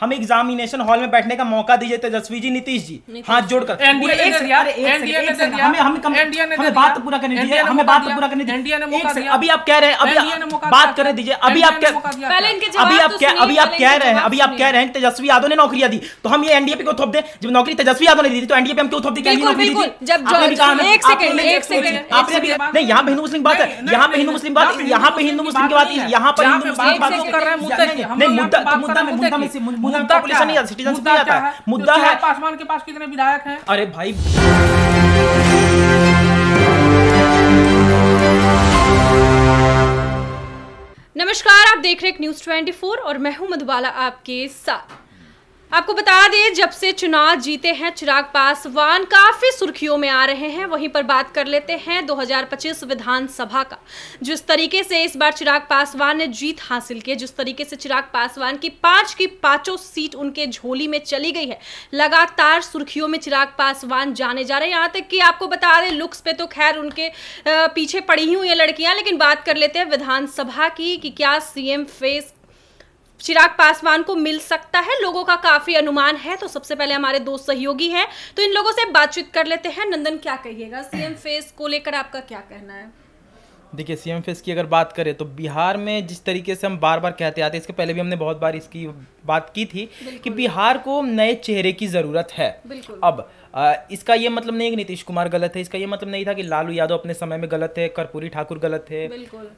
हम examination hall में बैठने का मौका दीजिए तेजस्वी जी नीतीश जी हाथ जोड़कर हमें बात पूरा करने दीजिए हमें बात पूरा करने दीजिए अभी आप कह रहे हैं अभी बात करने दीजिए अभी आप अभी आप अभी आप कह रहे हैं अभी आप कह रहे हैं तेजस्वी यादव ने नौकरियां दी तो हम ये एनडीए को थोप दे जब नौकरी तेजस्वी यादव ने दी तो एनडीए हम क्यों थोप दी आपने भी नहीं यहाँ पे हिंदू मुस्लिम बात है यहाँ पे हिंदू मुस्लिम बात यहाँ पे हिंदू मुस्लिम की बात यहाँ पर हिंदू मुस्लिम बात नहीं मुद्दा मुद्दा में मुद्दा में मुद्दा नहीं आता सिटीजन नहीं आता है मुद्दा है पासवान के पास कितने विधायक हैं अरे भाई नमस्कार आप देख रहे हैं न्यूज 24 और मैं हूं मधुबाला आपके साथ आपको बता दें जब से चुनाव जीते हैं चिराग पासवान काफी सुर्खियों में आ रहे हैं वहीं पर बात कर लेते हैं 2025 विधानसभा का जिस तरीके से इस बार चिराग पासवान ने जीत हासिल की जिस तरीके से चिराग पासवान की पांच की पांचों सीट उनके झोली में चली गई है लगातार सुर्खियों में चिराग पासवान जाने जा रहे हैं यहाँ तक कि आपको बता दें लुक्स पे तो खैर उनके पीछे पड़ी हुई ये लड़कियां लेकिन बात कर लेते हैं विधानसभा की कि क्या सीएम फेस चिराग पासवान को मिल सकता है लोगों का काफी अनुमान है तो सबसे पहले हमारे दोस्त सहयोगी हैं तो इन लोगों से बातचीत कर लेते हैं नंदन क्या कहिएगा सीएम फेस को लेकर आपका क्या कहना है देखिए सीएम फेस की अगर बात करें तो बिहार में जिस तरीके से हम बार बार कहते आते हैं इसके पहले भी हमने बहुत बार इसकी बात की थी कि बिहार को नए चेहरे की ज़रूरत है अब इसका ये मतलब नहीं कि नीतीश कुमार गलत है इसका ये मतलब नहीं था कि लालू यादव अपने समय में गलत है कर्पूरी ठाकुर गलत है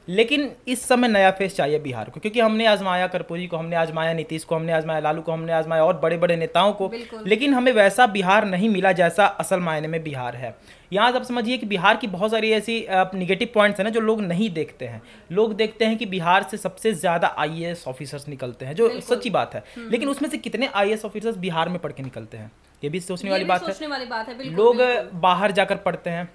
लेकिन इस समय नया फेस चाहिए बिहार को क्योंकि हमने आजमाया कर्पूरी को हमने आजमाया नीतीश को हमने आजमाया लालू को हमने आजमाया और बड़े बड़े नेताओं को लेकिन हमें वैसा बिहार नहीं मिला जैसा असल मायने में बिहार है यहाँ आप समझिए कि बिहार की बहुत सारी ऐसी निगेटिव पॉइंट्स हैं ना जो लोग नहीं देखते हैं लोग देखते हैं कि बिहार से सबसे ज़्यादा आई ऑफिसर्स निकलते हैं जो सच्ची बात है हम्म। लेकिन उसमें से कितने आई ऑफिसर्स बिहार में पढ़ के निकलते हैं ये भी सोचने वाली बात है लोग बाहर जाकर पढ़ते हैं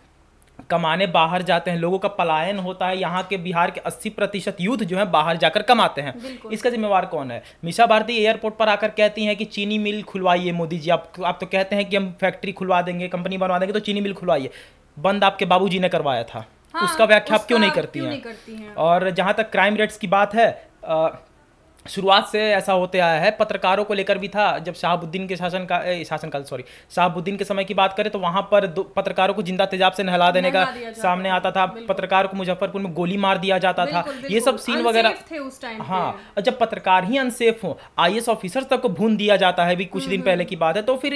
कमाने बाहर जाते हैं लोगों का पलायन होता है यहाँ के बिहार के 80 प्रतिशत यूथ जो है बाहर जाकर कमाते हैं इसका जिम्मेवार कौन है मिशा भारती एयरपोर्ट पर आकर कहती हैं कि चीनी मिल खुलवाइए मोदी जी आप आप तो कहते हैं कि हम फैक्ट्री खुलवा देंगे कंपनी बनवा देंगे तो चीनी मिल खुलवाइए बंद आपके बाबू ने करवाया था हाँ, उसका व्याख्या आप क्यों नहीं करती हैं है? और जहाँ तक क्राइम रेट्स की बात है आ, शुरुआत से ऐसा होते आया है पत्रकारों को लेकर भी था जब शाहबुद्दीन के शासन का शासनकाल सॉरी शाहबुद्दीन के समय की बात करें तो वहाँ पर पत्रकारों को जिंदा तेजाब से नहला देने का सामने आता था पत्रकार को मुजफ्फरपुर में गोली मार दिया जाता था ये सब सीन वगैरह हाँ जब पत्रकार ही अनसेफ हो आई ऑफिसर तक को भून दिया जाता है भी कुछ दिन हम्म। पहले की बात है तो फिर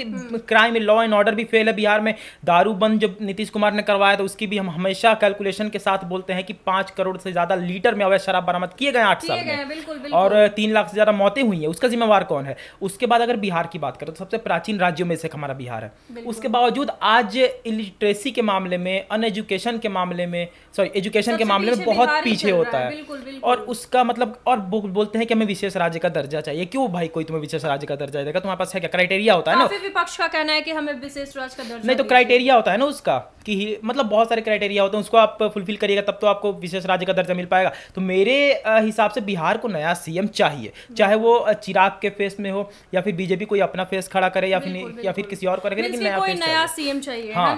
क्राइम लॉ एंड ऑर्डर भी फेल है बिहार में दारू बंद जब नीतीश कुमार ने करवाया तो उसकी भी हम हमेशा कैलकुलेशन के साथ बोलते हैं कि पांच करोड़ से ज्यादा लीटर में अवैध शराब बरामद किए गए आठ साल में और तीन लाख से ज़्यादा मौतें हुई है उसका जिम्मेवार कौन है उसके बाद अगर बिहार की बात करें तो सबसे प्राचीन राज्यों में से हमारा बिहार है उसके बावजूद आज इलिटरेसी के मामले में अनएजुकेशन के मामले में सॉरी एजुकेशन के मामले में बहुत पीछे होता है और उसका मतलब और बोलते हैं कि हमें विशेष राज्य का दर्जा चाहिए क्यों भाई कोई तुम्हें विशेष राज्य का दर्जा देगा तुम्हारे पास है क्या क्राइटेरिया होता है ना विपक्ष का कहना है कि हमें विशेष राज्य का दर्जा नहीं तो क्राइटेरिया होता है ना उसका कि मतलब बहुत सारे क्राइटेरिया होते हैं उसको आप फुलफिल करिएगा तब तो आपको विशेष राज्य का दर्जा मिल पाएगा तो मेरे हिसाब से बिहार को नया सीएम चाहिए चाहिए चाहे वो चिराग के फेस में हो या फिर बीजेपी कोई अपना फेस खड़ा करे या फिर या फिर किसी और को करे लेकिन नया नया सीएम चाहिए हाँ।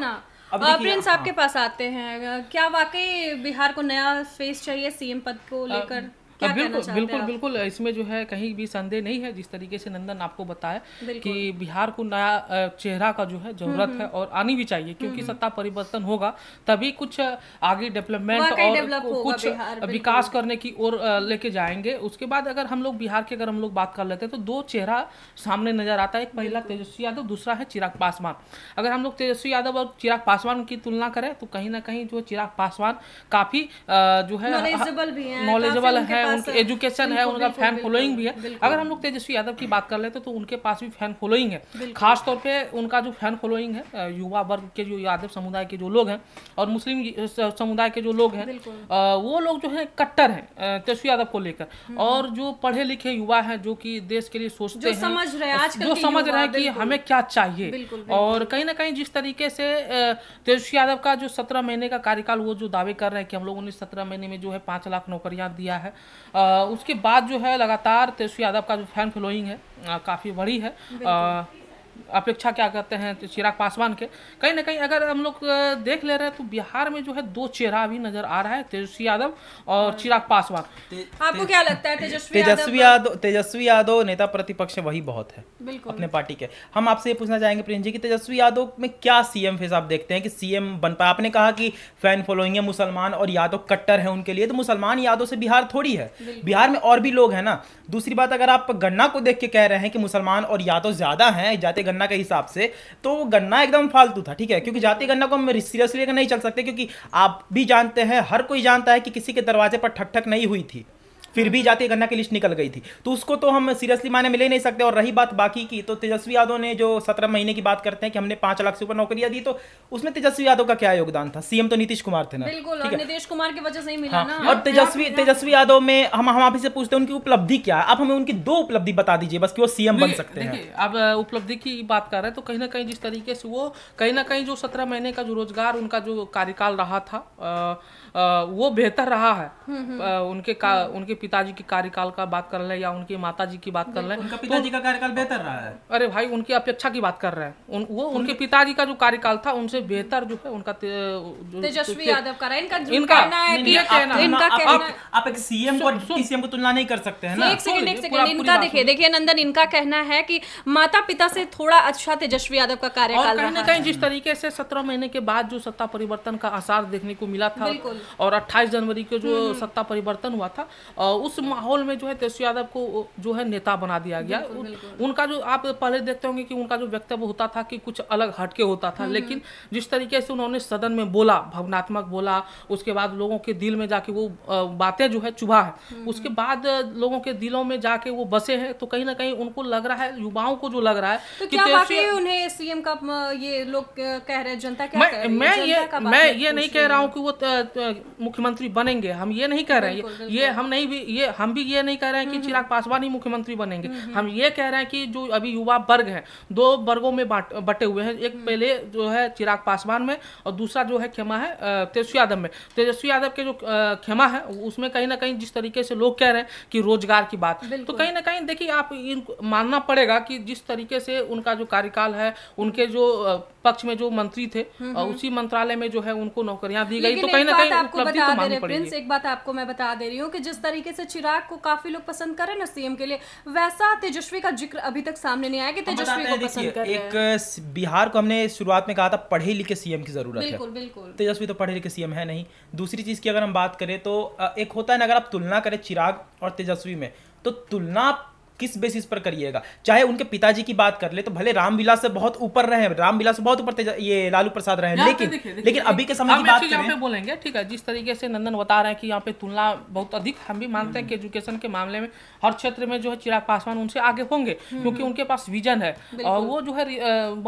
है प्रिंस आपके हाँ। पास आते हैं क्या वाकई बिहार को नया फेस चाहिए सीएम पद को लेकर क्या बिल्कुल बिल्कुल बिल्कुल इसमें जो है कहीं भी संदेह नहीं है जिस तरीके से नंदन आपको बताया कि बिहार को नया चेहरा का जो है जरूरत हम्म, है हम्म। और आनी भी चाहिए क्योंकि हम्म, सत्ता परिवर्तन होगा तभी कुछ आगे डेवलपमेंट और कुछ विकास करने की ओर लेके जाएंगे उसके बाद अगर हम लोग बिहार की अगर हम लोग बात कर लेते हैं तो दो चेहरा सामने नजर आता है एक पहला तेजस्वी यादव दूसरा है चिराग पासवान अगर हम लोग तेजस्वी यादव और चिराग पासवान की तुलना करें तो कहीं ना कहीं जो चिराग पासवान काफी जो है नॉलेजेबल है उनकी एजुकेशन है उनका फैन फॉलोइंग भी है अगर हम लोग तेजस्वी यादव की बात कर लेते तो, तो उनके पास भी फैन फॉलोइंग है खासतौर पर उनका जो फैन फॉलोइंग है युवा वर्ग के जो यादव समुदाय के जो लोग हैं और मुस्लिम समुदाय के जो लोग हैं वो लोग जो है कट्टर हैं तेजस्वी यादव को लेकर हम्म, हम्म। और जो पढ़े लिखे युवा हैं जो कि देश के लिए सोचते हैं समझ रहे हैं जो समझ रहे हैं कि हमें क्या चाहिए और कहीं ना कहीं जिस तरीके से तेजस्वी यादव का जो सत्रह महीने का कार्यकाल वो जो दावे कर रहे हैं कि हम लोगों ने सत्रह महीने में जो है पाँच लाख नौकरियां दिया है उसके बाद जो है लगातार तेजस्वी यादव का जो फैन फॉलोइंग है काफ़ी बड़ी है अपेक्षा क्या कहते हैं तो चिराग पासवान के कहीं ना कहीं अगर हम लोग देख ले रहे हैं तो बिहार में जो है दो चेहरा भी नजर आ रहा है तेजस्वी यादव और हाँ। चिराग पासवान आपको क्या लगता है तेजस्वी यादव तेजस्वी यादव नेता प्रतिपक्ष वही बहुत है अपने पार्टी के हम आपसे ये पूछना चाहेंगे प्रिंस जी की तेजस्वी यादव में क्या सीएम फेस आप देखते हैं कि सीएम बन पाए आपने कहा कि फैन फॉलोइंग है मुसलमान और यादव तो कट्टर है उनके लिए तो मुसलमान यादव से बिहार थोड़ी है बिहार में और भी लोग हैं ना दूसरी बात अगर आप गन्ना को देख के कह रहे हैं कि मुसलमान और यादव तो ज्यादा हैं जाते गन्ना के हिसाब से तो गन्ना एकदम फालतू था ठीक है क्योंकि जाति गन्ना को हम सीरियसली नहीं चल सकते क्योंकि आप भी जानते हैं हर कोई जानता है कि किसी के दरवाजे पर ठक ठक नहीं हुई थी फिर भी जातीय गन्ना की लिस्ट निकल गई थी तो उसको तो हम सीरियसली माने मिले नहीं सकते और रही बात बाकी की तो तेजस्वी यादव ने जो सत्रह महीने की बात करते हैं कि हमने पांच लाख से ऊपर नौकरियां दी तो उसमें तेजस्वी यादव का क्या योगदान था सीएम तो नीतीश कुमार थे ना बिल्कुल नीतीश कुमार की वजह से ही मिला हाँ, ना और तेजस्वी तेजस्वी यादव में हम हम आप ही से पूछते हैं उनकी उपलब्धि क्या आप हमें उनकी दो उपलब्धि बता दीजिए बस कि वो सीएम बन सकते हैं आप उपलब्धि की बात कर रहे हैं तो कहीं ना कहीं जिस तरीके से वो कहीं ना कहीं जो सत्रह महीने का जो रोजगार उनका जो कार्यकाल रहा था वो बेहतर रहा है उनके का उनके पिताजी के कार्यकाल का बात कर रहे या उनके माता जी की बात कर रहे उनका तो पिताजी का कार्यकाल बेहतर रहा है अरे भाई उनकी अपेक्षा की बात कर रहे हैं उन, वो उनके पिताजी का जो कार्यकाल था उनसे बेहतर जो है उनका तेजस्वी यादव का इनका इनका आप एक सीएम को सीएम को तुलना नहीं कर सकते हैं एक सेकंड एक सेकंड इनका देखिए देखिए नंदन इनका कहना है कि माता पिता से थोड़ा अच्छा तेजस्वी यादव का कार्यकाल कहीं ना कहीं जिस तरीके से सत्रह महीने के बाद जो सत्ता परिवर्तन का आसार देखने को मिला था और 28 जनवरी को जो हम्म, हम्म। सत्ता परिवर्तन हुआ था उस माहौल में जो है तेजस्वी यादव को जो है नेता बना दिया गया उनका जो आप पहले देखते होंगे कि उनका जो वक्तव्य होता था कि कुछ अलग हटके होता था हम्म, लेकिन जिस तरीके से उन्होंने सदन में बोला भावनात्मक बोला उसके बाद लोगों के दिल में जाके वो बातें जो है चुभा है उसके बाद लोगों के दिलों में जाके वो बसे हैं तो कहीं ना कहीं उनको लग रहा है युवाओं को जो लग रहा है तो कि क्या उन्हें सीएम का ये लोग कह रहे हैं जनता क्या मैं, मैं ये मैं ये नहीं कह रहा हूँ कि वो मुख्यमंत्री बनेंगे हम ये नहीं कह रहे हैं ये हम नहीं भी ये हम भी ये नहीं कह रहे हैं कि हम्म, हम्म। चिराग पासवान ही मुख्यमंत्री बनेंगे हम्म, हम ये कह रहे हैं कि जो अभी युवा वर्ग हैं दो वर्गों में बटे हुए हैं एक पहले जो है चिराग पासवान में और दूसरा जो है खेमा है तेजस्वी यादव में तेजस्वी यादव के जो खेमा है उसमें कहीं ना कहीं जिस तरीके से लोग कह रहे हैं कि रोजगार की बात तो कहीं ना कहीं देखिए आप मानना पड़ेगा कि जिस तरीके से उनका जो कार्यकाल है उनके जो पक्ष में जो मंत्री थे उसी मंत्रालय में जो है उनको नौकरियां दी गई तो कहीं ना कहीं आपको बता तो दे रहे प्रिंस एक बात आपको मैं बता दे रही हूँ कि जिस तरीके से चिराग को काफी लोग पसंद कर करे ना सीएम के लिए वैसा तेजस्वी का जिक्र अभी तक सामने नहीं आया कि तेजस्वी को पसंद कर रहे एक बिहार को हमने शुरुआत में कहा था पढ़े लिखे सीएम की जरूरत बिल्कुल बिल्कुल तेजस्वी तो पढ़े लिखे सीएम है नहीं दूसरी चीज की अगर हम बात करें तो एक होता है ना अगर आप तुलना करें चिराग और तेजस्वी में तो तुलना किस बेसिस पर करिएगा चाहे उनके पिताजी की बात कर ले तो भले रामविलास से बहुत ऊपर रहे रामविलास से बहुत ऊपर ये लालू प्रसाद रहे लेकिन लेकिन अभी के समय की बात बोलेंगे ठीक है जिस तरीके से नंदन बता रहे हैं कि यहाँ पे तुलना बहुत अधिक हम भी मानते हैं कि एजुकेशन के मामले में हर क्षेत्र में जो है चिराग पासवान उनसे आगे होंगे हम्म, क्योंकि हम्म। उनके पास विजन है और वो जो है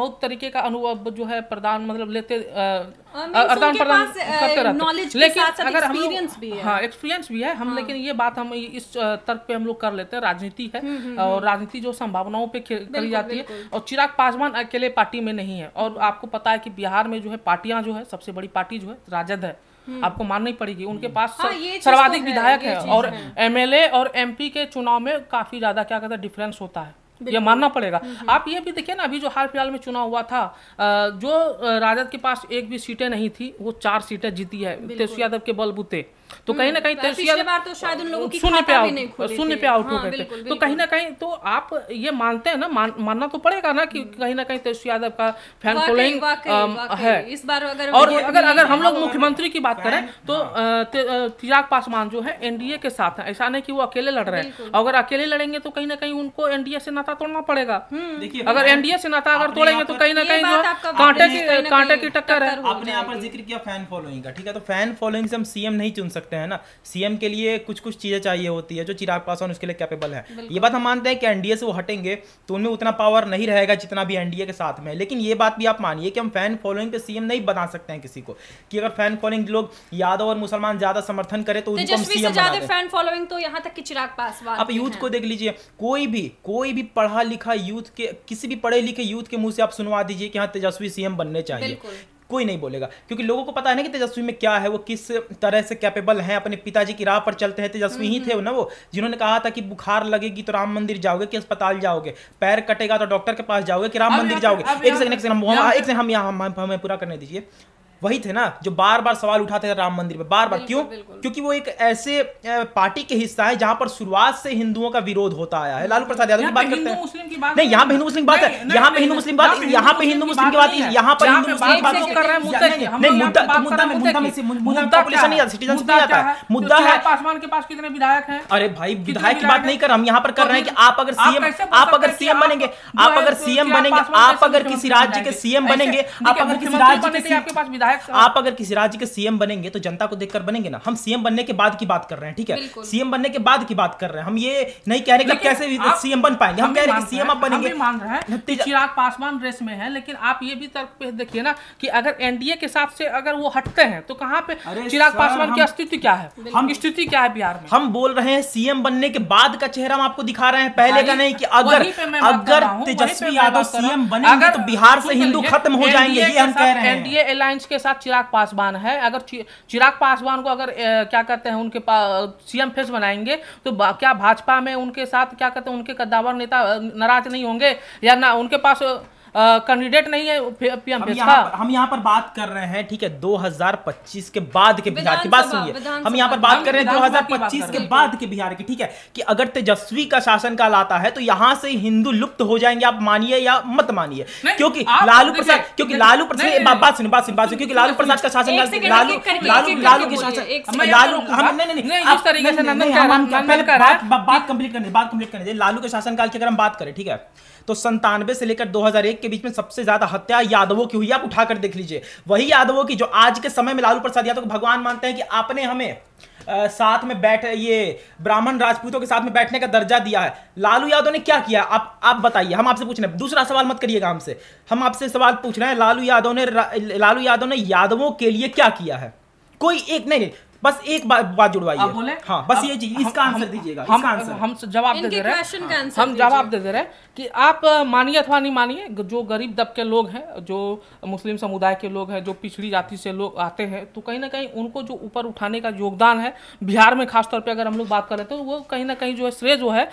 बहुत तरीके का अनुभव जो है प्रदान मतलब लेते प्रदान प्रदान करते रहते लेकिन अगर हम हाँ एक्सपीरियंस भी है हम हाँ। लेकिन ये बात हम इस तर्क पे हम लोग कर लेते हैं राजनीति है हम्म, हम्म, और हम्म। राजनीति जो संभावनाओं पे करी जाती है और चिराग पासवान अकेले पार्टी में नहीं है और आपको पता है कि बिहार में जो है पार्टियां जो है सबसे बड़ी पार्टी जो है राजद है हम्म। आपको माननी पड़ेगी उनके पास हाँ, तो सर्वाधिक विधायक है, है और एमएलए और एमपी के चुनाव में काफी ज्यादा क्या कहते हैं डिफरेंस होता है ये मानना पड़ेगा आप ये भी देखिए ना अभी जो हाल फिलहाल में चुनाव हुआ था जो राजद के पास एक भी सीटें नहीं थी वो चार सीटें जीती है तेजस्वी यादव के बलबूते तो कहीं ना हम्म, कहीं बार तो शायद उन लोगों की शून्य पे आउट शून्य पे आउट हो हाँ, गए तो कहीं ना कहीं तो आप ये मानते हैं ना मानना तो पड़ेगा ना कि हम्म। कहीं ना कहीं तेजस्वी यादव का फैन फॉलोइंग है इस बार अगर और अगर अगर हम लोग मुख्यमंत्री की बात करें तो चिराग हाँ। पासवान जो है एनडीए के साथ है ऐसा नहीं की वो अकेले लड़ रहे हैं अगर अकेले लड़ेंगे तो कहीं ना कहीं उनको एनडीए से नाता तोड़ना पड़ेगा हम्म। अगर एनडीए से नाता अगर तोड़ेंगे तो कहीं ना कहीं कांटे की कांटे की टक्कर है आपने यहाँ पर जिक्र किया फैन फॉलोइंग का ठीक है तो फैन फॉलोइंग से हम सीएम नहीं चुन सकते सकते हैं ना सीएम के लिए कुछ कुछ चीज़ें चाहिए होती है जो चिराग पासवान उसके लिए कैपेबल है ये बात हम मानते हैं कि एनडीए से वो हटेंगे तो उनमें उतना पावर नहीं रहेगा जितना भी एनडीए के साथ में लेकिन ये बात भी आप मानिए कि हम फैन फॉलोइंग पे सीएम नहीं बना सकते हैं किसी को कि अगर फैन फॉलोइंग लोग यादव और मुसलमान ज्यादा समर्थन करें तो उनको सीएम बना फैन फॉलोइंग तो यहाँ तक कि चिराग पासवान आप यूथ को देख लीजिए कोई भी कोई भी पढ़ा लिखा यूथ के किसी भी पढ़े लिखे यूथ के मुंह से आप सुनवा दीजिए कि हाँ तेजस्वी सीएम बनने चाहिए कोई नहीं बोलेगा क्योंकि लोगों को पता है ना कि तेजस्वी में क्या है वो किस तरह से कैपेबल हैं अपने पिताजी की राह पर चलते हैं तेजस्वी ही हम्म, थे हम्म। ना वो जिन्होंने कहा था कि बुखार लगेगी तो राम मंदिर जाओगे कि अस्पताल जाओगे पैर कटेगा तो डॉक्टर के पास जाओगे कि राम मंदिर जाओगे एक सेकंड एक सेकंड हम एक सेकंड हम यहाँ हमें पूरा करने दीजिए वही थे ना जो बार बार सवाल उठाते थे राम मंदिर पे बार बार क्यों क्योंकि वो एक ऐसे पार्टी के हिस्सा है जहां पर शुरुआत से हिंदुओं का विरोध होता आया है लालू प्रसाद यादव की बात करते हैं नहीं यहाँ पे हिंदू मुस्लिम बात है यहाँ पे हिंदू मुस्लिम बात यहाँ पे हिंदू मुस्लिम की बात यहाँ पर हिंदू मुस्लिम बात मुद्दा है पासवान के पास कितने विधायक हैं अरे भाई विधायक की बात नहीं कर हम यहाँ पर कर तो रहे हैं कि आप अगर सीएम आप अगर सीएम बनेंगे आप अगर तो सीएम बनेंगे आप अगर किसी राज्य के सीएम बनेंगे आप अगर किसी राज्य के आपके पास विधायक आप अगर किसी राज्य के सीएम बनेंगे तो जनता को देखकर बनेंगे ना हम सीएम बनने के बाद की बात कर रहे हैं ठीक है सीएम बनने के बाद की बात कर रहे हैं हम ये नहीं कह रहे कि कैसे सीएम बन पाएंगे हम कह रहे हैं सीएम आप बनेंगे मान रहे हैं चिराग पासवान रेस में है लेकिन आप ये भी तर्क पे देखिए ना कि अगर एनडीए के हिसाब से अगर वो हटते हैं तो कहाँ पे चिराग पासवान की अस्तित्व क्या है हम स्थिति क्या है बिहार में हम बोल रहे हैं सीएम बनने के बाद का चेहरा हम आपको दिखा रहे हैं पहले का नहीं कि अगर अगर तेजस्वी यादव सीएम बनेंगे तो बिहार से हिंदू खत्म हो जाएंगे ये हम कह रहे हैं एनडीए अलायंस के साथ चिराग पासवान है अगर चिराग पासवान को अगर ए, क्या कहते हैं उनके पास सीएम फेस बनाएंगे तो क्या भाजपा में उनके साथ क्या कहते हैं उनके कद्दावर नेता नाराज नहीं होंगे या ना उनके पास कैंडिडेट नहीं है हम यहाँ हम यहाँ पर बात कर रहे हैं ठीक है 2025 के बाद के बिहार की बात सुनिए हम यहाँ पर बात कर रहे हैं 2025 के बाद के बिहार की ठीक है कि अगर तेजस्वी का काल आता है तो यहाँ से हिंदू लुप्त हो जाएंगे आप मानिए या मत मानिए क्योंकि लालू प्रसाद क्योंकि लालू प्रसाद बात सुनिए बात सुनिए बात क्योंकि लालू प्रसाद का काल लालू लालू लालू के शासन लालू हम नहीं नहीं नहीं बात कंप्लीट करने बात कंप्लीट करने लालू के शासनकाल की अगर हम बात करें ठीक है तो संतानवे से लेकर 2001 के बीच में सबसे ज्यादा हत्या यादवों की हुई आप उठाकर देख लीजिए वही यादवों की जो आज के समय में लालू प्रसाद यादव को भगवान मानते हैं कि आपने हमें आ, साथ में बैठ ये ब्राह्मण राजपूतों के साथ में बैठने का दर्जा दिया है लालू यादव ने क्या किया आप आप बताइए हम आपसे पूछ रहे हैं दूसरा सवाल मत करिएगा हमसे हम आपसे सवाल पूछ रहे हैं लालू यादव ने लालू यादव ने यादवों के लिए क्या किया है कोई एक नहीं, नहीं बस एक बात बात जुड़वाइए हाँ बस ये चीज इसका आंसर दीजिएगा हम हम जवाब दे दे रहे हैं हाँ, हम जवाब दे दे रहे हैं कि आप मानिए अथवा नहीं मानिए जो गरीब दबके लोग हैं जो मुस्लिम समुदाय के लोग हैं जो पिछड़ी जाति से लोग आते हैं तो कहीं ना कहीं उनको जो ऊपर उठाने का योगदान है बिहार में खासतौर पर अगर हम लोग बात करें तो वो कहीं ना कहीं जो है श्रेय जो है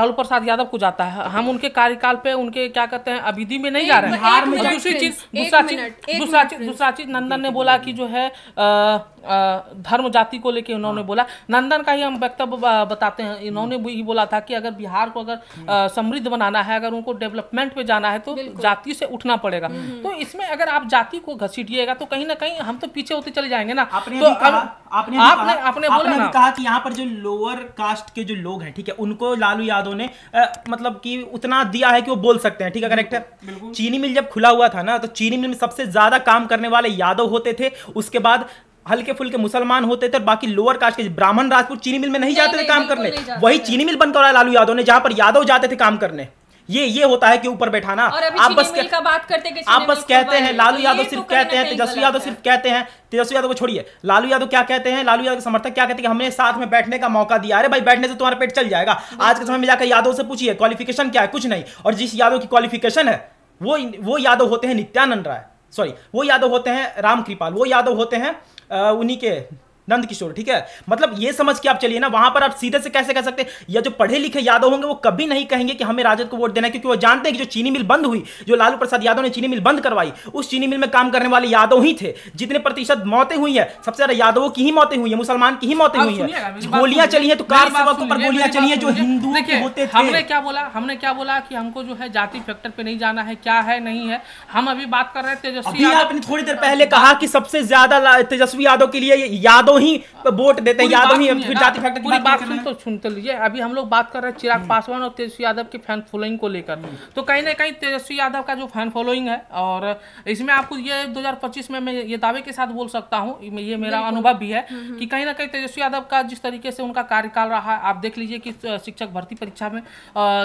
लालू प्रसाद यादव को जाता है हम उनके कार्यकाल पे उनके क्या कहते हैं अभिधि में नहीं जा रहे हैं दूसरी चीज दूसरा चीज दूसरा चीज दूसरा चीज नंदन ने बोला कि जो है धर्म जाति को लेके उन्होंने हाँ। बोला नंदन का ही हम वक्तव्य बताते हैं इन्होंने भी बोला था कि अगर बिहार को अगर हम्म। समृद्ध बनाना है अगर उनको डेवलपमेंट पे जाना है तो जाति से उठना पड़ेगा हम्म, हम्म। तो इसमें अगर आप जाति को घसीटिएगा तो कहीं ना कहीं हम तो पीछे होते चले जाएंगे ना आपने तो कहा, आपने आपने आपने बोला ना कहा कि यहाँ पर जो लोअर कास्ट के जो लोग हैं ठीक है उनको लालू यादव ने मतलब की उतना दिया है कि वो बोल सकते हैं ठीक है करेक्ट है चीनी मिल जब खुला हुआ था ना तो चीनी मिल में सबसे ज्यादा काम करने वाले यादव होते थे उसके बाद हल्के फुल्के मुसलमान होते थे और बाकी लोअर कास्ट के ब्राह्मण राजपूत चीनी मिल में नहीं जाते थे काम करने वही चीनी मिल बनकर लालू यादव ने जहाँ पर यादव जाते थे काम करने ये ये होता है कि ऊपर बैठाना आप बस का बात करते आप बस तो तो कहते हैं लालू यादव सिर्फ कहते हैं तेजस्वी यादव सिर्फ कहते हैं तेजस्वी यादव को छोड़िए लालू यादव क्या कहते हैं लालू यादव के समर्थक क्या कहते हैं कि हमने साथ में बैठने का मौका दिया अरे भाई बैठने से तुम्हारा पेट चल जाएगा आज के समय में जाकर यादव से पूछिए क्वालिफिकेशन क्या है कुछ नहीं और जिस यादव की क्वालिफिकेशन है वो वो यादव होते हैं नित्यानंद राय सॉरी वो यादव होते हैं राम कृपाल वो यादव होते हैं Uh, उन्हीं के नंद किशोर ठीक है मतलब ये समझ के आप चलिए ना वहां पर आप सीधे से कैसे कह सकते हैं या जो पढ़े लिखे यादव होंगे वो कभी नहीं कहेंगे कि हमें राजद को वोट देना है क्योंकि वो जानते हैं कि जो चीनी मिल बंद हुई जो लालू प्रसाद यादव ने चीनी मिल बंद करवाई उस चीनी मिल में काम करने वाले यादव ही थे जितने प्रतिशत मौतें हुई है सबसे ज्यादा यादवों की ही मौतें हुई है मुसलमान की ही मौतें हुई है गोलियां चली है तो कार सेवकों पर गोलियां चली है जो हिंदू होते थे हमने क्या बोला हमने क्या बोला कि हमको जो है जाति फैक्टर पे नहीं जाना है क्या है नहीं है हम अभी बात कर रहे हैं तेजस्वी आपने थोड़ी देर पहले कहा कि सबसे ज्यादा तेजस्वी यादव के लिए यादव यादव तो ही हाँ। वोट देते हैं यादव ही फिर जाति फैक्टर की बात तो सुन तो सुनते लीजिए अभी हम लोग बात कर रहे हैं चिराग हम्म। पासवान और तेजस्वी यादव के फैन फॉलोइंग को लेकर हम्म। तो कहीं ना कहीं तेजस्वी यादव का जो फैन फॉलोइंग है और इसमें आपको ये 2025 में मैं ये दावे के साथ बोल सकता हूँ ये मेरा अनुभव भी है हम्म, कि कहीं ना कहीं तेजस्वी यादव का जिस तरीके से उनका कार्यकाल रहा आप देख लीजिए कि शिक्षक भर्ती परीक्षा में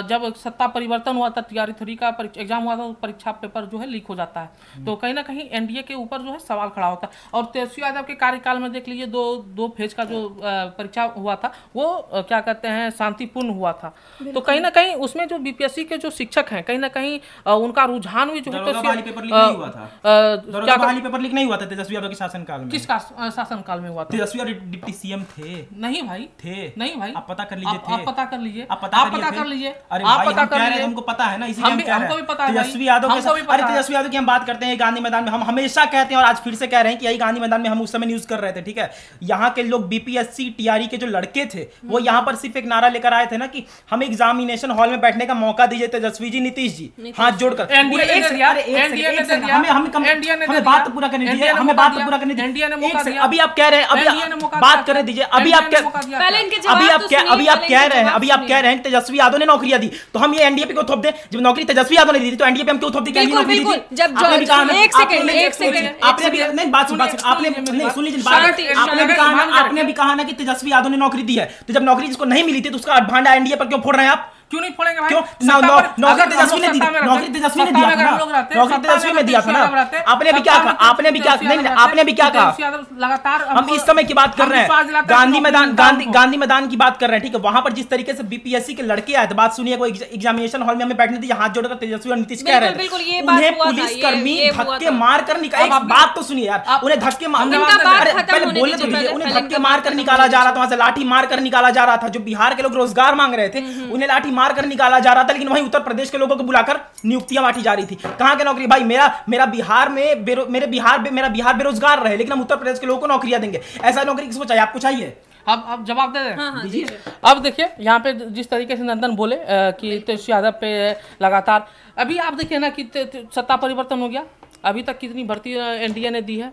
जब सत्ता परिवर्तन हुआ था टीआर थ्री का एग्जाम हुआ था तो परीक्षा पेपर जो है लीक हो जाता है तो कहीं ना कहीं एनडीए के ऊपर जो है सवाल खड़ा होता है और तेजस्वी यादव के कार्यकाल में देख लीजिए दो दो फेज का जो परीक्षा हुआ था वो क्या कहते हैं शांतिपूर्ण हुआ था तो कहीं ना कहीं उसमें जो बीपीएससी के जो शिक्षक हैं कहीं ना कहीं उनका रुझान भी जो है तो पेपर लीक में हुआ था तेजस्वी यादव डिप्टी सीएम थे नहीं भाई थे नहीं भाई आप पता कर लीजिए आप पता कर लीजिए आप पता कर लीजिए अरे आप पता कर लीजिए हमको पता है ना इसी हम भी, हमको भी पता है तेजस्वी यादव के साथ अरे तेजस्वी यादव की हम बात करते हैं गांधी मैदान में हम हमेशा कहते हैं और आज फिर से कह रहे हैं कि यही गांधी मैदान में हम उस समय न्यूज कर रहे थे ठीक है यहाँ के लोग बीपीएससी टीआरई e के जो लड़के थे वो हम्म। यहाँ पर सिर्फ एक नारा लेकर आए थे ना कि हम एग्जामिनेशन हॉल में बैठने का मौका दीजिए तेजस्वी जी नीतीश जी हाथ जोड़कर बात पूरा करने दीजिए हमें बात पूरा करने दीजिए अभी आप कह रहे हैं अभी बात करने दीजिए अभी आप तो अभी आप अभी आप कह रहे हैं अभी आप कह रहे हैं तेजस्वी यादव ने नौकरियां दी तो हम ये एनडीए थोप दे जब नौकरी तेजस्वी यादव ने दी तो एनडीए हम क्यों थोप दी नौकरी दी आपने आपने भी नहीं बात सुन बात सुन आपने नहीं सुन लीजिए बात आपने भी कहा आपने भी कहा ना कि तेजस्वी यादव ने नौकरी दी है तो जब नौकरी जिसको नहीं मिली थी तो उसका भांडा एनडीए पर क्यों फोड़ रहे हैं आप क्यों नहीं फोड़ेंगे भाई नौकरी तेजस्वी ने दी नौकरी तेजस्वी ने दिया ना ना आपने भी क्या कहा आपने भी क्या नहीं आपने भी क्या कहा लगातार हम इस समय की बात कर रहे हैं गांधी मैदान गांधी गांधी मैदान की बात कर रहे हैं ठीक है वहां पर जिस तरीके से बीपीएससी के लड़के आए थे बात सुनिए कोई एग्जामिनेशन हॉल में हमें बैठने दिया हाथ जोड़कर तेजस्वी और नीतीश कह रहे थे उन्हें पुलिसकर्मी धक्के मार कर निकाल बात तो सुनिए यार उन्हें धक्के मार पहले बोलने तो दीजिए उन्हें धक्के मार कर निकाला जा रहा था वहां से लाठी मार कर निकाला जा रहा था जो बिहार के लोग रोजगार मांग रहे थे उन्हें लाठी मार कर निकाला जा रहा था लेकिन वहीं उत्तर प्रदेश के लोगों को बुलाकर नियुक्तियां बांटी जा रही थी कहां के नौकरी भाई मेरा मेरा बिहार में मेरे बिहार मेरा बिहार बेरोजगार रहे लेकिन हम उत्तर प्रदेश के लोगों को नौकरियां देंगे ऐसा नौकरी किसको चाहिए आपको चाहिए अब अब जवाब दे दें हाँ, हाँ अब देखिए यहाँ पे जिस तरीके से नंदन बोले कि तेजस्वी यादव पे लगातार अभी आप देखिए ना कि सत्ता परिवर्तन हो गया अभी तक कितनी भर्ती एनडीए ने दी है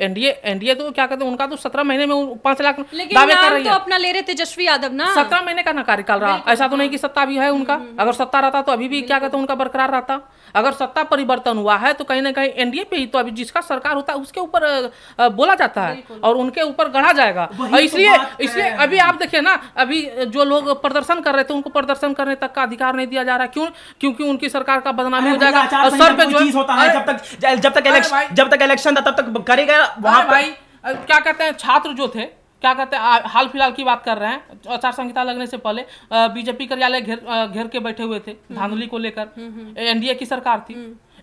एनडीए एनडीए तो क्या कहते हैं उनका तो सत्रह महीने में पांच लाख दावे कर रही तो है तो अपना ले रहे तेजस्वी यादव ना सत्रह महीने का ना कार्यकाल रहा ऐसा तो नहीं कि सत्ता भी है उनका हम्म, हम्म। अगर सत्ता रहता तो अभी भी क्या कहते हैं उनका बरकरार रहता अगर सत्ता परिवर्तन हुआ है तो कहीं ना कहीं एनडीए पे ही तो अभी जिसका सरकार होता है उसके ऊपर बोला जाता है और उनके ऊपर गढ़ा जाएगा तो इसलिए इसलिए अभी आप देखिए ना अभी जो लोग प्रदर्शन कर रहे थे उनको प्रदर्शन करने तक का अधिकार नहीं दिया जा रहा क्यों क्योंकि उनकी सरकार का बदनामी हो जाएगा सर पे जो जब तक जब तक इलेक्शन जब तक इलेक्शन था तब तक करेगा वहाँ भाई क्या कहते हैं छात्र जो थे क्या कहते हैं हाल फिलहाल की बात कर रहे हैं आचार संहिता लगने से पहले बीजेपी कार्यालय घेर घेर के बैठे हुए थे हम्म। धांधली को लेकर हम्म, हम्म। एनडीए की सरकार थी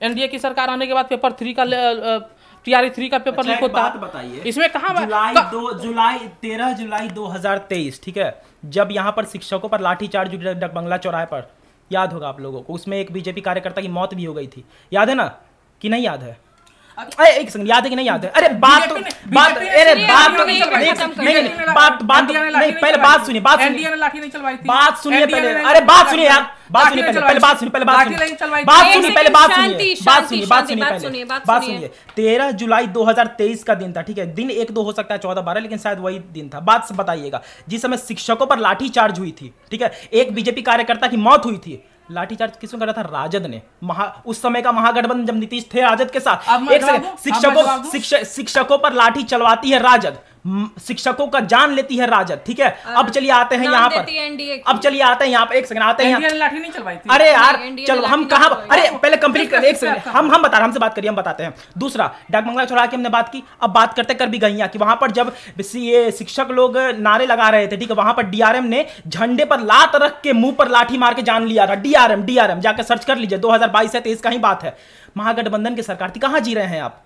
एनडीए की सरकार आने के बाद पेपर थ्री का टीआरई थ्री का पेपर लीक होता है इसमें कहा जुलाई दो जुलाई तेरह जुलाई दो हजार तेईस ठीक है जब यहाँ पर शिक्षकों पर लाठीचार्ज बंगला चौराहे पर याद होगा आप लोगों को उसमें एक बीजेपी कार्यकर्ता की मौत भी हो गई थी याद है ना कि नहीं याद है अरे एक सेकंड याद है कि नहीं याद है अरे बात तो बात अरे बात तो- तो- नहीं नहीं बात बात नहीं पहले बात सुनिए बात सुनिए बात सुनिए पहले अरे बात सुनिए यार बात सुनिए पहले पहले बात सुनिए पहले बात सुनिए बात सुनिए पहले बात सुनिए बात सुनिए बात सुनिए पहले बात सुनिए तेरह जुलाई 2023 का दिन था ठीक है दिन एक दो हो सकता है चौदह बारह लेकिन शायद वही दिन था बात बताइएगा जिस समय शिक्षकों पर लाठी चार्ज हुई थी ठीक है एक बीजेपी कार्यकर्ता की मौत हुई थी लाठीचार्ज किसने करा था राजद ने महा उस समय का महागठबंधन जब नीतीश थे राजद के साथ एक शिक्षकों शिक्षकों पर लाठी चलवाती है राजद शिक्षकों का जान लेती है राजद ठीक है अब चलिए आते हैं यहाँ पर अब चलिए आते हैं यहाँ पर एक सेकंड आते हैं अरे यार चलो हम कहा अरे पहले कंप्लीट कर एक सेकंड हम हम बता रहे हमसे बात करिए हम बताते हैं दूसरा डाकमंगला छोड़ा की हमने बात की अब बात करते कर भी गई कि वहां पर जब ये शिक्षक लोग नारे लगा रहे थे ठीक है वहां पर डीआरएम ने झंडे पर लात रख के मुंह पर लाठी मार के जान लिया था डीआरएम डीआरएम जाकर सर्च कर लीजिए दो हजार बाईस है तेईस का ही बात है महागठबंधन की सरकार थी कहां जी रहे हैं आप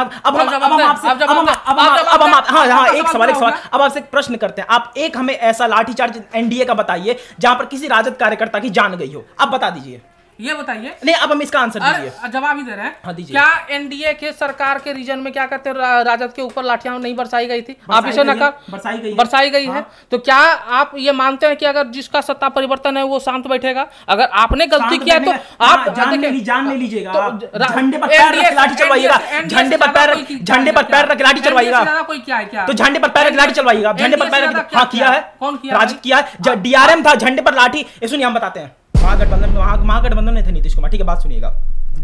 अब हम अब हम आपसे अब हम अब अब हम हाँ हाँ एक सवाल एक सवाल अब आपसे एक प्रश्न करते हैं आप एक हमें ऐसा लाठीचार्ज एनडीए का बताइए जहां पर किसी राजद कार्यकर्ता की जान गई हो आप बता दीजिए ये बताइए नहीं अब हम इसका आंसर दीजिए जवाब ही दे रहे हैं हाँ क्या एनडीए के सरकार के रीजन में क्या कहते हैं राजद के ऊपर लाठिया नहीं बरसाई गई थी आप इसे नकार बरसाई गई बरसाई गई है हाँ। तो क्या आप ये मानते हैं कि अगर जिसका सत्ता परिवर्तन है वो शांत बैठेगा अगर आपने गलती किया तो आप हाँ, हाँ, जान ले लीजिएगा तो झंडे पर पैर रख लाठी चलवाइएगा झंडे पर पैर झंडे पर पैर रख लाठी चलवाइएगा कोई क्या है क्या तो झंडे पर पैर रख लाठी चलवाइएगा झंडे पर पैर हाँ किया है कौन किया राजद किया है डीआरएम था झंडे पर लाठी सुनिए हम बताते हैं महागठबंधन महागठबंधन में थे नीतीश कुमार ठीक है बात सुनिएगा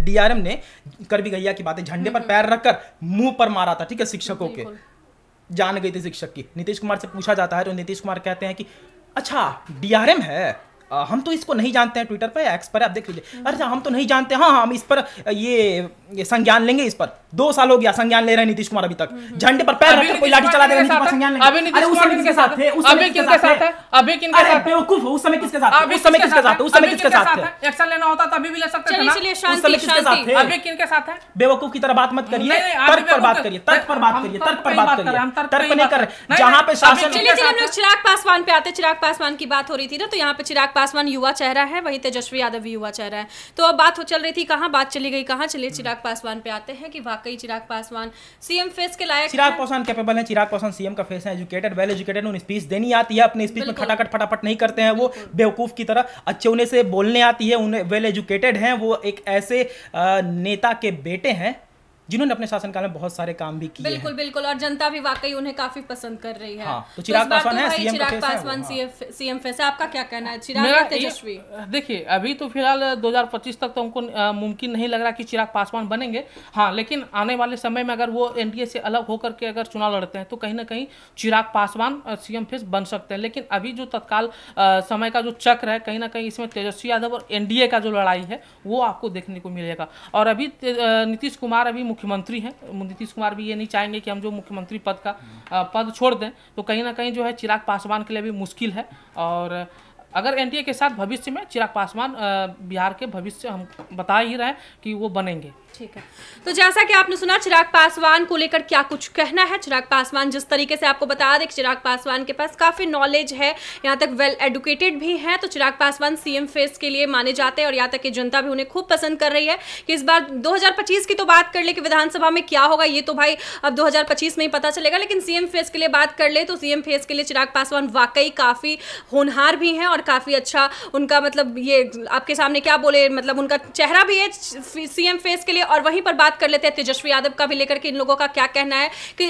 डीआरएम ने करवी गैया की बातें झंडे पर हम्म। पैर रखकर मुंह पर मारा था ठीक है शिक्षकों के जान गई थी शिक्षक की नीतीश कुमार से पूछा जाता है तो नीतीश कुमार कहते हैं कि अच्छा डीआरएम है हम तो इसको नहीं जानते हैं ट्विटर पर एक्स पर आप देख लीजिए अरे हाँ, हम तो नहीं जानते हाँ, हाँ हम इस पर ये, ये संज्ञान लेंगे इस पर दो साल हो गया संज्ञान ले रहे हैं नीतीश कुमार अभी तक हम्म, हम्म। झंडे पर पैर रखकर कोई लाठी चला देगा संज्ञान लेंगे अभी नीतीश कुमार किसके साथ थे उस समय किसके साथ है अभी किनके साथ बेवकूफ उस समय किसके साथ थे उस समय किसके साथ थे उस समय किसके साथ थे एक्शन लेना होता तो भी ले सकते थे इसलिए शांति अभी किनके साथ है बेवकूफ की तरह बात मत करिए तर्क पर बात करिए तर्क पर बात करिए तर्क पर बात करिए तर्क नहीं कर रहे जहां पे शासन चलिए चलिए हम लोग चिराग पासवान पे आते चिराग पासवान की बात हो रही थी ना तो यहाँ पे चिराग पासवान युवा चेहरा है वही तेजस्वी यादव भी युवा चेहरा है तो अब बात हो चल रही थी कहाँ बात चली गई कहाँ चलिए चिराग पासवान पे आते हैं कि वाकई चिराग पासवान सीएम फेस के लायक चिराग पासवान कैपेबल है चिराग पासवान सीएम का फेस है एजुकेटेड वेल एजुकेटेड उन्हें स्पीच देनी आती है अपने स्पीच में खटाखट फटाफट नहीं करते हैं वो बेवकूफ़ की तरह अच्छे उन्हें से बोलने आती है उन्हें वेल एजुकेटेड हैं वो एक ऐसे नेता के बेटे हैं जिन्होंने अपने शासनकाल में बहुत सारे काम भी किए बिल्कुल बिल्कुल और जनता भी वाकई उन्हें काफी पसंद कर रही है हाँ, तो, तो चिराग तो पासवान है हाँ। CM Chirag Paswan CM face आपका क्या कहना है चिराग तेजस्वी देखिए अभी तो फिलहाल 2025 तक तो उनको मुमकिन नहीं लग रहा कि चिराग पासवान बनेंगे हाँ लेकिन आने वाले समय में अगर वो एनडीए से अलग होकर के अगर चुनाव लड़ते हैं तो कहीं ना कहीं चिराग पासवान सीएम फेस बन सकते हैं लेकिन अभी जो तत्काल समय का जो चक्र है कहीं ना कहीं इसमें तेजस्वी यादव और एनडीए का जो लड़ाई है वो आपको देखने को मिलेगा और अभी नीतीश कुमार अभी मुख्यमंत्री हैं नीतीश कुमार भी ये नहीं चाहेंगे कि हम जो मुख्यमंत्री पद का पद छोड़ दें तो कहीं ना कहीं जो है चिराग पासवान के लिए भी मुश्किल है और अगर एनडीए के साथ भविष्य में चिराग पासवान बिहार के भविष्य हम बता ही रहे हैं कि वो बनेंगे ठीक है तो जैसा कि आपने सुना चिराग पासवान को लेकर क्या कुछ कहना है चिराग पासवान जिस तरीके से आपको बता दें चिराग पासवान के पास काफ़ी नॉलेज है यहाँ तक वेल एडुकेटेड भी हैं तो चिराग पासवान सीएम फेस के लिए माने जाते हैं और यहाँ तक कि जनता भी उन्हें खूब पसंद कर रही है कि इस बार दो की तो बात कर ले कि विधानसभा में क्या होगा ये तो भाई अब दो में ही पता चलेगा लेकिन सीएम फेस के लिए बात कर ले तो सीएम फेस के लिए चिराग पासवान वाकई काफ़ी होनहार भी हैं और काफ़ी अच्छा उनका मतलब ये आपके सामने क्या बोले मतलब उनका चेहरा भी है सीएम फेस के लिए और वहीं पर बात कर लेते हैं तेजस्वी यादव का भी लेकर के इन लोगों का क्या कहना है कि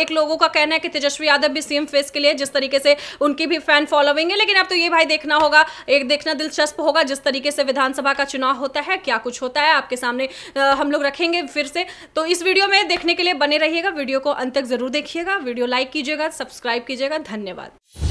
एक लोगों का कहना है कि तेजस्वी यादव भी सीएम फेस के लिए जिस तरीके से उनकी भी फैन फॉलोइंग है लेकिन अब तो ये भाई देखना होगा एक देखना दिलचस्प होगा जिस तरीके से विधानसभा का चुनाव होता है क्या कुछ होता है आपके सामने हम लोग रखेंगे फिर से तो इस वीडियो में देखने के लिए बने रहिएगा वीडियो को अंत तक जरूर देखिएगा वीडियो लाइक कीजिएगा सब्सक्राइब कीजिएगा धन्यवाद